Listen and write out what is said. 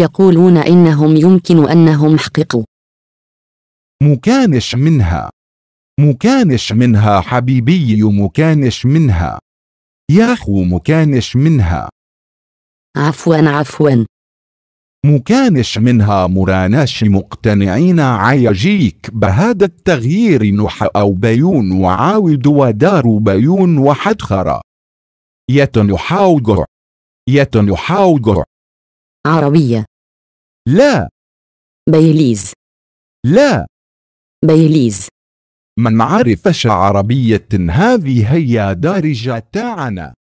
يقولون إنهم يمكن أنهم حققوا مكانش منها مكانش منها حبيبي مكانش منها يا أخو مكانش منها عفوا عفوا مكانش منها مراناش مقتنعين عيجيك بهذا التغيير نح أو بيون وعاود ودار بيون وحدخرة يتنحاوجر يتنحاوجر عربية لا بيليز لا بيليز من عرف عربية هذه هي دارجة تاعنا